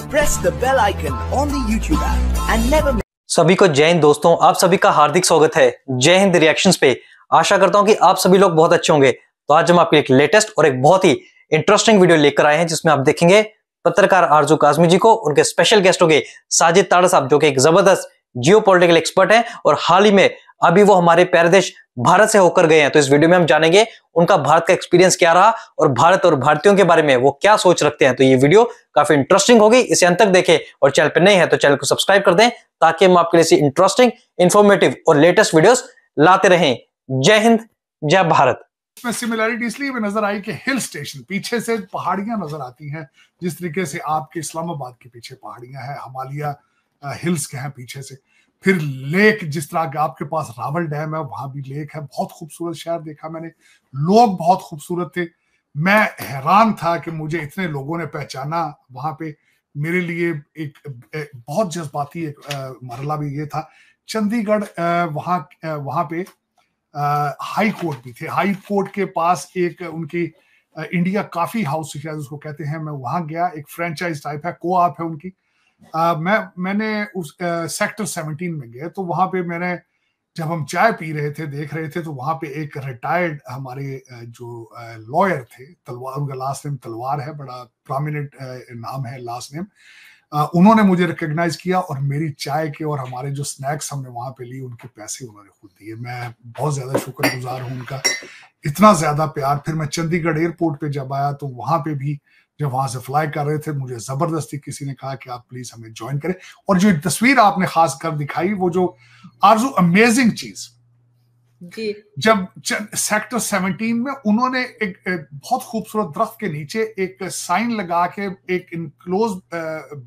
Press the bell icon on the YouTube app and सभी को जय हिंद दोस्तों आप सभी का हार्दिक स्वागत है जय हिंद रिएक्शंस पे आशा करता हूं कि आप सभी लोग बहुत अच्छे होंगे तो आज हम आपके लिए लेटेस्ट और एक बहुत ही इंटरेस्टिंग वीडियो लेकर आए हैं जिसमें आप देखेंगे पत्रकार आरजू काजमी जी को उनके स्पेशल गेस्ट होंगे साजिद ताड़ा साहब जो कि एक जबरदस्त जियो एक्सपर्ट है और हाल ही में अभी वो हमारे प्यारे देश भारत से होकर गए हैं तो इस वीडियो में हम जानेंगे उनका भारत का एक्सपीरियंस क्या रहा और भारत और भारतीयों के बारे में वो क्या सोच रखते हैं तो ये वीडियो काफी इंटरेस्टिंग होगी इसे अंत तक देखें और चैनल पर नहीं है तो चैनल को सब्सक्राइब कर दें ताकि हम आपके लिए इंटरेस्टिंग इन्फॉर्मेटिव और लेटेस्ट वीडियो लाते रहें जय हिंद जय भारत में सिमिलैरिटी इसलिए भी नजर आई कि हिल स्टेशन पीछे से पहाड़ियां नजर आती हैं जिस तरीके से आपके इस्लामाबाद के पीछे पहाड़ियां हैं हमालिया हिल्स के हैं पीछे से फिर लेक जिस तरह आपके पास रावल डैम है वहां भी लेक है बहुत खूबसूरत शहर देखा मैंने लोग बहुत खूबसूरत थे मैं हैरान था कि मुझे इतने लोगों ने पहचाना वहां पे मेरे लिए एक, बहुत जज्बाती एक मरला भी ये था चंडीगढ़ वहाँ वहाँ पे हाई कोर्ट भी थे हाई कोर्ट के पास एक उनकी इंडिया काफी हाउस शायद उसको कहते हैं मैं वहां गया एक फ्रेंचाइज टाइप है को आप है उनकी मैं मैंने उस सेक्टर सेवनटीन में गए तो वहां पे मैंने जब हम चाय पी रहे थे देख रहे थे तो वहां पे एक रिटायर्ड हमारे जो लॉयर थे तलवार उनका लास्ट नेम तलवार है बड़ा प्रोमिनेंट नाम है लास्ट नेम उन्होंने मुझे रिकग्नाइज किया और मेरी चाय के और हमारे जो स्नैक्स हमने वहां पे लिए उनके पैसे उन्होंने खुद दिए मैं बहुत ज्यादा शुक्रगुजार हूँ उनका इतना ज्यादा प्यार फिर मैं चंडीगढ़ एयरपोर्ट पे जब आया तो वहां पे भी जब वहां से फ्लाई कर रहे थे मुझे जबरदस्ती किसी ने कहा कि आप प्लीज हमें ज्वाइन करें और जो तस्वीर आपने खास कर दिखाई वो जो आरजू अमेजिंग चीज जी जब सेक्टर 17 में उन्होंने एक, एक बहुत खूबसूरत दरख्त के नीचे एक साइन लगा के एक इनक्लोज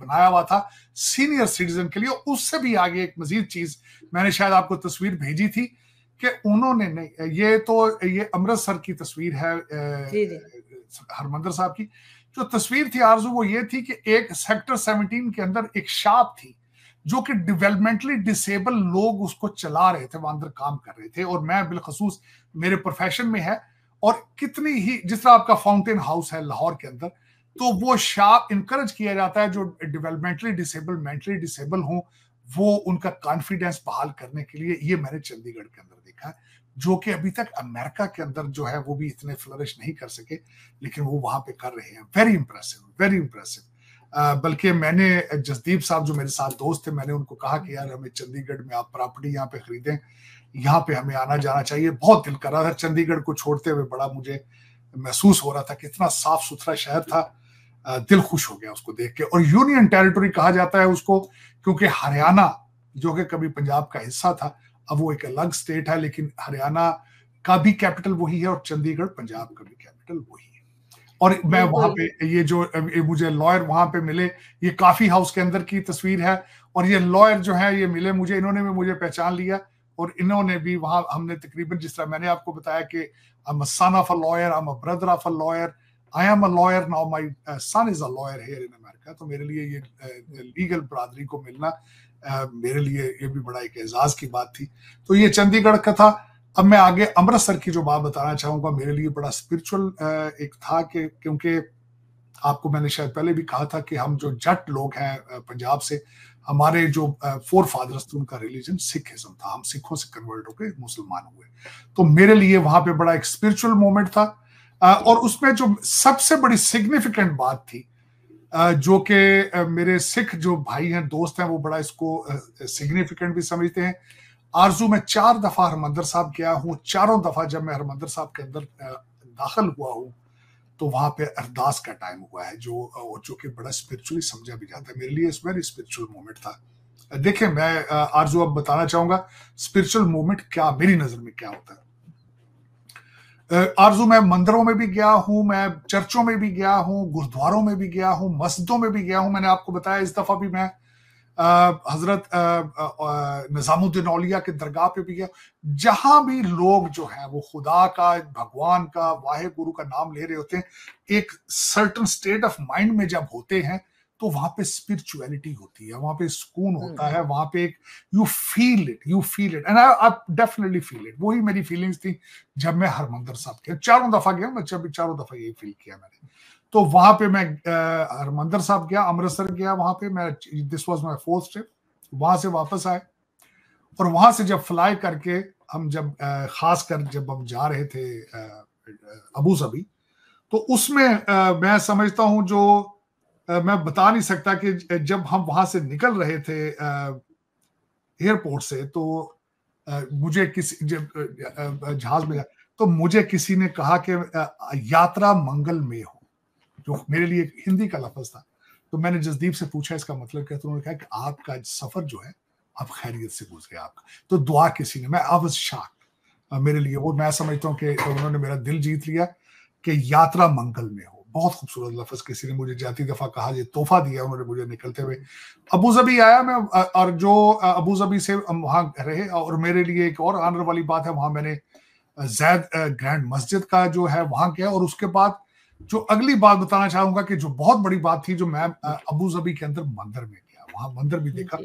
बनाया हुआ था सीनियर सिटीजन के लिए उससे भी आगे एक मजीद चीज मैंने शायद आपको तस्वीर भेजी थी कि उन्होंने नहीं ये तो ये अमृतसर की तस्वीर है हरमंदर साहब की जो तस्वीर थी आरजू वो ये थी कि एक सेक्टर 17 के अंदर एक शाप थी जो कि डिवेलपमेंटली डिसेबल लोग उसको चला रहे थे वहां अंदर काम कर रहे थे और मैं बिलखसूस मेरे प्रोफेशन में है और कितनी ही जिस तरह आपका फाउंटेन हाउस है लाहौर के अंदर तो वो शाप इंकरेज किया जाता है जो डिवेलपमेंटली डिसेबल मेंटली डिसेबल हो वो उनका कॉन्फिडेंस बहाल करने के लिए ये मैंने चंडीगढ़ के अंदर देखा है जो कि अभी तक अमेरिका के अंदर जो है वो भी इतने फ्लरिश नहीं कर सके लेकिन वो वहां पे कर रहे हैं वेरी इंप्रेसिव वेरी इंप्रेसिव बल्कि मैंने जसदीप साहब जो मेरे साथ दोस्त थे मैंने उनको कहा कि यार हमें चंडीगढ़ में आप प्रॉपर्टी यहाँ पे खरीदें यहाँ पे हमें आना जाना चाहिए बहुत दिल कर रहा था चंडीगढ़ को छोड़ते हुए बड़ा मुझे महसूस हो रहा था कितना साफ सुथरा शहर था दिल खुश हो गया उसको देख के और यूनियन टेरिटरी कहा जाता है उसको क्योंकि हरियाणा जो कि कभी पंजाब का हिस्सा था अब वो एक अलग स्टेट है लेकिन हरियाणा का भी कैपिटल वही है और चंडीगढ़ पंजाब का भी कैपिटल वही है और मैं वहां पे ये जो ये मुझे लॉयर वहां पे मिले ये काफी हाउस के अंदर की तस्वीर है और ये लॉयर जो है ये मिले मुझे इन्होंने भी मुझे पहचान लिया और इन्होंने भी वहां हमने तकरीबन जिस तरह मैंने आपको बताया कि I am son of a lawyer I am a brother of a lawyer I am a lawyer now my son is a lawyer here in रखा तो मेरे लिए ये लीगल बरादरी को मिलना मेरे लिए ये भी बड़ा एक एजाज की बात थी तो ये चंडीगढ़ का था अब मैं आगे अमृतसर की जो बात बताना चाहूंगा मेरे लिए बड़ा स्पिरिचुअल एक था कि क्योंकि आपको मैंने शायद पहले भी कहा था कि हम जो जट लोग हैं पंजाब से हमारे जो फोर फादर्स थे उनका रिलीजन सिखिज्म था हम सिखों से कन्वर्ट होकर मुसलमान हुए तो मेरे लिए वहां पे बड़ा एक स्पिरिचुअल मोमेंट था और उसमें जो सबसे बड़ी सिग्निफिकेंट बात थी जो कि मेरे सिख जो भाई हैं दोस्त हैं वो बड़ा इसको सिग्निफिकेंट भी समझते हैं आरजू में चार दफ़ा हरमंदर साहब गया हूँ चारों दफ़ा जब मैं हरमंदर साहब के अंदर दाखिल हुआ हूँ तो वहां पे अरदास का टाइम हुआ है जो जो कि बड़ा स्पिरिचुअली समझा भी जाता है मेरे लिए वेरी स्पिरिचुअल मोमेंट था देखिये मैं आरजू अब बताना चाहूंगा स्पिरिचुअल मोमेंट क्या मेरी नज़र में क्या होता है आरजू मैं मंदिरों में भी गया हूं मैं चर्चों में भी गया हूं गुरुद्वारों में भी गया हूं मस्जिदों में भी गया हूं मैंने आपको बताया इस दफा भी मैं हजरत निजामुद्दीन औलिया के दरगाह पे भी गया जहां भी लोग जो हैं वो खुदा का भगवान का वाहे गुरु का नाम ले रहे होते हैं एक सर्टन स्टेट ऑफ माइंड में जब होते हैं तो वहां पे स्पिरिचुअलिटी होती है वहां पे सुकून होता हम्म। है वहां पे एक you feel it you feel it and I definitely feel it वही मेरी फीलिंग्स थी जब मैं हरमंदर साहब के चारों दफा गया मैं जब चारों दफा यही फील किया मैंने तो वहां पे मैं हरमंदर साहब गया अमृतसर गया वहां पे मैं this was my fourth trip वहां से वापस आए और वहां से जब फ्लाई करके हम जब खास कर जब हम जा रहे थे अबू सभी तो उसमें मैं समझता हूं जो मैं बता नहीं सकता कि जब हम वहां से निकल रहे थे एयरपोर्ट से तो मुझे किसी जब जहाज में तो मुझे किसी ने कहा कि यात्रा मंगल में हो जो मेरे लिए हिंदी का लफज था तो मैंने जसदीप से पूछा इसका मतलब क्या तो उन्होंने कहा कि आपका सफर जो है अब खैरियत से गुजर गया आपका तो दुआ किसी ने मैं अवज शाक मेरे लिए वो मैं समझता हूँ कि उन्होंने मेरा दिल जीत लिया कि यात्रा मंगल में हो बहुत खूबसूरत लफज किसी ने मुझे जाती दफा कहा ये तोहफा दिया उन्होंने मुझे निकलते हुए अबू जबी आया मैं और जो अबू जबी से वहां रहे और मेरे लिए एक और आनर वाली बात है वहां मैंने जैद ग्रैंड मस्जिद का जो है वहां किया और उसके बाद जो अगली बात बताना चाहूंगा कि जो बहुत बड़ी बात थी जो मैं अबू जबी के अंदर मंदिर में गया वहां मंदिर भी देखा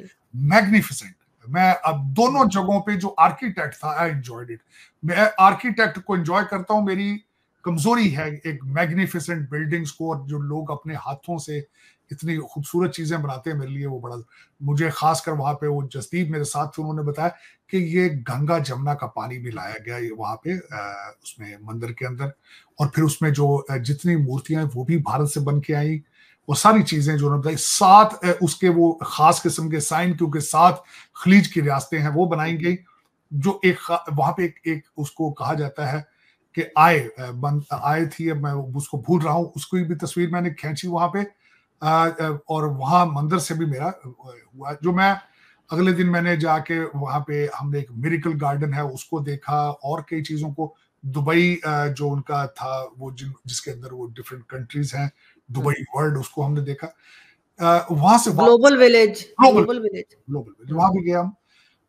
मैग्निफिसेंट मैं अब दोनों जगहों पे जो आर्किटेक्ट था आई एंजॉयड इट मैं आर्किटेक्ट को एंजॉय करता हूँ मेरी कमजोरी है एक मैग्निफिसेंट बिल्डिंग्स को और जो लोग अपने हाथों से इतनी खूबसूरत चीजें बनाते हैं मेरे लिए वो बड़ा मुझे खासकर वहां पे वो जसदीप मेरे साथ थे उन्होंने बताया कि ये गंगा जमुना का पानी भी लाया गया ये वहां पे उसमें मंदिर के अंदर और फिर उसमें जो जितनी मूर्तियां वो भी भारत से बन के आई वो सारी चीजें जो उन्होंने बताई सात उसके वो खास किस्म के साइन क्योंकि सात खलीज की रियासतें हैं वो बनाई गई जो एक वहां पे एक, एक उसको कहा जाता है कि आए बंद आए थी अब मैं उसको भूल रहा हूँ उसकी भी तस्वीर मैंने खींची वहां पे और वहां मंदिर से भी मेरा हुआ जो मैं अगले दिन मैंने जाके वहां पे हमने एक मेरिकल गार्डन है उसको देखा और कई चीज़ों को दुबई जो उनका था वो जिन जिसके अंदर वो डिफरेंट कंट्रीज हैं दुबई वर्ल्ड हाँ। उसको हमने देखा वहां से global village global village global village वहां भी गए हम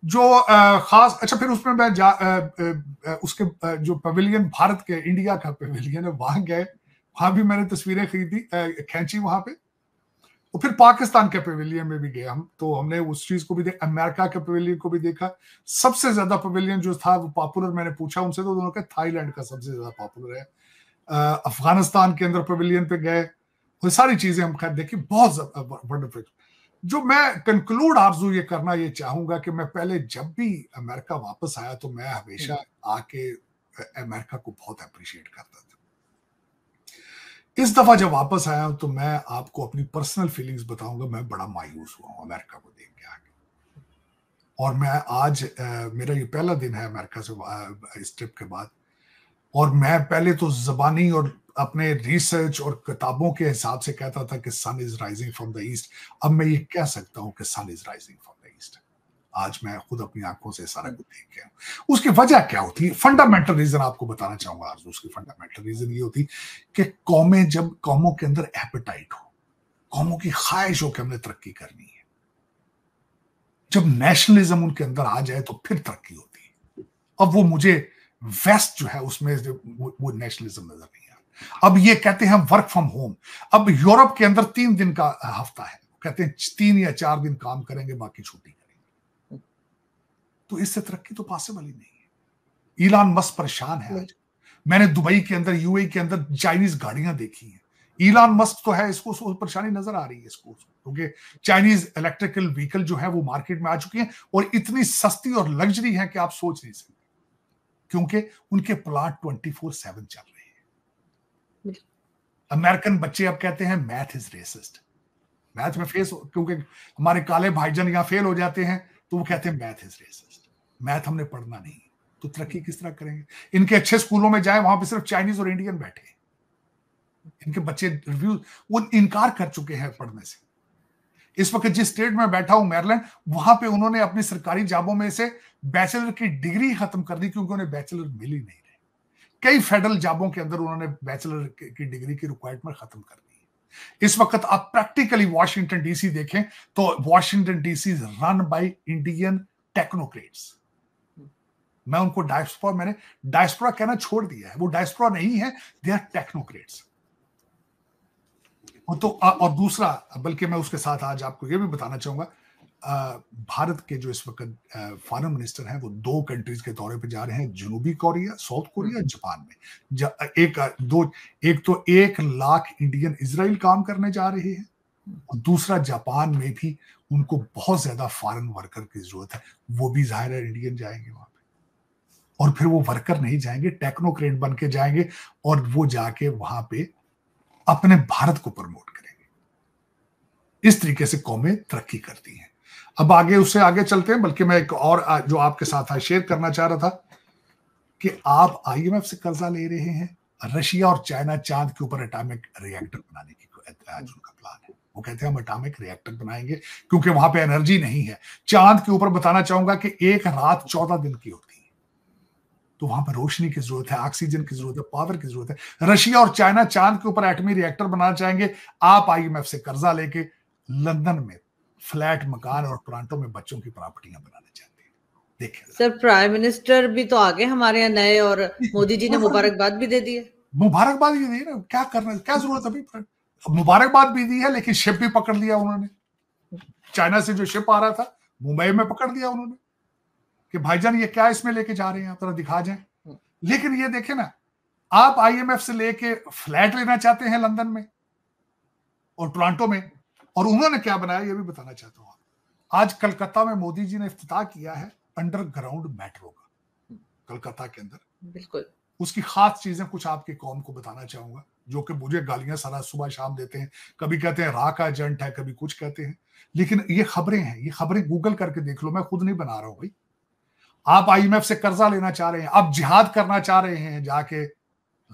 जो खास अच्छा फिर उसमें मैं जा आ, आ, उसके जो पवेलियन भारत के इंडिया का पवेलियन है वहां गए वहां भी मैंने तस्वीरें खरीदी खींची वहां पे और तो फिर पाकिस्तान के पवेलियन में भी गए हम तो हमने उस चीज को भी देखा अमेरिका के पवेलियन को भी देखा सबसे ज्यादा पवेलियन जो था वो पॉपुलर मैंने पूछा उनसे तो दोनों के थाईलैंड का सबसे ज्यादा पॉपुलर है अफगानिस्तान के अंदर पवेलियन पे गए वो सारी चीजें हम खैर देखी बहुत वंडरफुल जो मैं कंक्लूड आरजू ये करना ये चाहूंगा कि मैं पहले जब भी अमेरिका वापस आया तो मैं हमेशा हम्म। आके अमेरिका को बहुत अप्रिशिएट करता था इस दफा जब वापस आया हूं तो मैं आपको अपनी पर्सनल फीलिंग्स बताऊंगा मैं बड़ा मायूस हुआ हूं अमेरिका को देख के आगे और मैं आज आ, मेरा ये पहला दिन है अमेरिका से इस ट्रिप के बाद और मैं पहले तो जबानी और अपने रिसर्च और किताबों के हिसाब से कहता था कि sun is rising from the east अब मैं ये कह सकता हूं कि sun is rising from the east आज मैं खुद अपनी आंखों से सारा कुछ देख गया उसकी वजह क्या होती है फंडामेंटल रीजन आपको बताना चाहूंगा आज उसकी फंडामेंटल रीजन ये होती कि कौमें जब कौमों के अंदर एपेटाइट हो कौमों की ख्वाहिश हो कि हमने तरक्की करनी है जब नेशनलिज्म उनके अंदर आ जाए तो फिर तरक्की होती है अब वो मुझे वेस्ट जो है उसमें वो, वो नेशनलिज्म नजर नहीं आ अब ये कहते हैं हम वर्क फ्रॉम होम अब यूरोप के अंदर तीन दिन का हफ्ता है कहते हैं तीन या चार दिन काम करेंगे बाकी छुट्टी करेंगे तो इससे तरक्की तो पॉसिबल ही नहीं है ईलान मस्त परेशान है आज मैंने दुबई के अंदर यूएई e के अंदर चाइनीज गाड़ियां देखी हैं ईलान मस्क तो है इसको परेशानी नजर आ रही है इसको क्योंकि चाइनीज इलेक्ट्रिकल व्हीकल जो है वो मार्केट में आ चुकी है और इतनी सस्ती और लग्जरी है कि आप सोच नहीं सकते क्योंकि उनके प्लाट ट्वेंटी फोर सेवन चल रहे हैं अमेरिकन बच्चे अब कहते हैं मैथ इज रेसिस्ट मैथ में फेस क्योंकि हमारे काले भाईजन यहाँ फेल हो जाते हैं तो वो कहते हैं मैथ इज रेसिस्ट मैथ हमने पढ़ना नहीं तो तरक्की किस तरह करेंगे इनके अच्छे स्कूलों में जाए वहां पे सिर्फ चाइनीज और इंडियन बैठे इनके बच्चे रिव्यू वो इनकार कर चुके हैं पढ़ने से इस वक्त जिस स्टेट में बैठा हूं मेरलैंड वहां पे उन्होंने अपनी सरकारी जाबों में से बैचलर की डिग्री खत्म कर दी क्योंकि उन्हें बैचलर मिल ही नहीं रही कई फेडरल जॉबों के अंदर उन्होंने बैचलर की डिग्री की रिक्वायरमेंट खत्म कर दी इस वक्त आप प्रैक्टिकली वॉशिंगटन डीसी देखें तो Washington DC run by Indian technocrats मैं उनको डायस्पोरा मैंने डायस्पोरा कहना छोड़ दिया है वो डायस्पोरा नहीं है दे आर टेक्नोक्रेट्स वो तो और दूसरा बल्कि मैं उसके साथ आज आपको ये भी बताना चाहूंगा भारत के जो इस वक्त फॉरन मिनिस्टर हैं वो दो कंट्रीज के दौरे पर जा रहे हैं जनूबी कोरिया साउथ कोरिया जापान में एक दो एक तो एक लाख इंडियन इसराइल काम करने जा रहे हैं और दूसरा जापान में भी उनको बहुत ज्यादा फॉरन वर्कर की जरूरत है वो भी जाहिर है इंडियन जाएंगे वहां पे और फिर वो वर्कर नहीं जाएंगे टेक्नोक्रेट बन के जाएंगे और वो जाके वहां पे अपने भारत को प्रमोट करेंगे इस तरीके से कौमें तरक्की करती हैं अब आगे उससे आगे चलते हैं बल्कि मैं एक और जो आपके साथ शेयर करना चाह रहा था कि आप आईएमएफ से कर्जा ले रहे हैं रशिया और चाइना चांद के ऊपर एटॉमिक रिएक्टर बनाने की उनका प्लान है वो कहते हैं हम एटॉमिक रिएक्टर बनाएंगे क्योंकि वहां पे एनर्जी नहीं है चांद के ऊपर बताना चाहूंगा कि एक रात चौदह दिन की होती है तो वहां पर रोशनी की जरूरत है ऑक्सीजन की जरूरत है पावर की जरूरत है रशिया और चाइना चांद के ऊपर एटमी रिएक्टर बनाना चाहेंगे आप आईएमएफ से कर्जा लेके लंदन में फ्लैट मकान और प्लांटो में बच्चों की प्रॉपर्टियां बनाना चाहते हैं देखिए सर प्राइम मिनिस्टर भी तो आगे हमारे यहाँ नए और मोदी जी ने मुबारकबाद भी दे दी है मुबारकबाद भी दी ना क्या करना क्या जरूरत अभी मुबारकबाद भी दी है लेकिन शिप भी पकड़ लिया उन्होंने चाइना से जो शिप आ रहा था मुंबई में पकड़ लिया उन्होंने कि भाईजान ये क्या इसमें लेके जा रहे हैं आप दिखा जाए हम्म। लेकिन ये देखे ना आप आईएमएफ से लेके फ्लैट लेना चाहते हैं लंदन में और टोरंटो में और उन्होंने क्या बनाया ये भी बताना चाहता हूँ आज कलकत्ता में मोदी जी ने अफ्ताह किया है अंडरग्राउंड मेट्रो का कलकत्ता के अंदर बिल्कुल उसकी खास चीजें कुछ आपके कौम को बताना चाहूंगा जो कि मुझे गालियां सारा सुबह शाम देते हैं कभी कहते हैं रा का एजेंट है कभी कुछ कहते हैं लेकिन ये खबरें हैं ये खबरें गूगल करके देख लो मैं खुद नहीं बना रहा हूँ भाई आप आईएमएफ से कर्जा लेना चाह रहे हैं आप जिहाद करना चाह रहे हैं जाके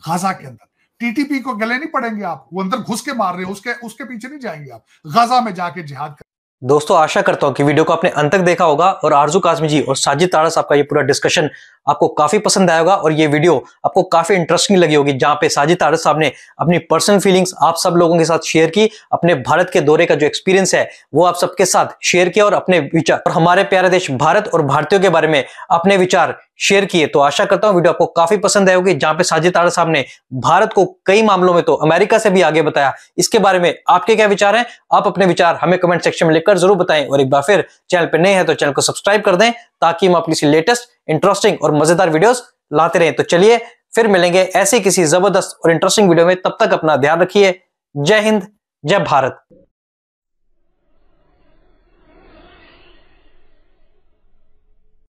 गाजा के अंदर टीटीपी को गले नहीं पड़ेंगे आप वो अंदर घुस के मार रहे हैं उसके उसके पीछे नहीं जाएंगे आप गाजा में जाके जिहाद कर दोस्तों आशा करता हूं कि वीडियो को आपने अंत तक देखा होगा और आरजू काजमी जी और साजिद तारा साहब का ये पूरा डिस्कशन आपको काफी पसंद आएगा और ये वीडियो आपको काफी इंटरेस्टिंग लगी होगी जहां पे साजिद आरत साहब ने अपनी पर्सनल फीलिंग्स आप सब लोगों के साथ शेयर की अपने भारत के दौरे का जो एक्सपीरियंस है वो आप सबके साथ शेयर किया और अपने विचार और हमारे प्यारे देश भारत और भारतीयों के बारे में अपने विचार शेयर किए तो आशा करता हूं वीडियो आपको काफी पसंद आएगी जहां पे साजिद आरत साहब ने भारत को कई मामलों में तो अमेरिका से भी आगे बताया इसके बारे में आपके क्या विचार हैं आप अपने विचार हमें कमेंट सेक्शन में लिखकर जरूर बताएं और एक बार फिर चैनल पर नए हैं तो चैनल को सब्सक्राइब कर दें ताकि हम आपकी लेटेस्ट इंटरेस्टिंग और मजेदार वीडियोस लाते रहें तो चलिए फिर मिलेंगे ऐसे किसी जबरदस्त और इंटरेस्टिंग वीडियो में तब तक अपना ध्यान रखिए जय हिंद जय भारत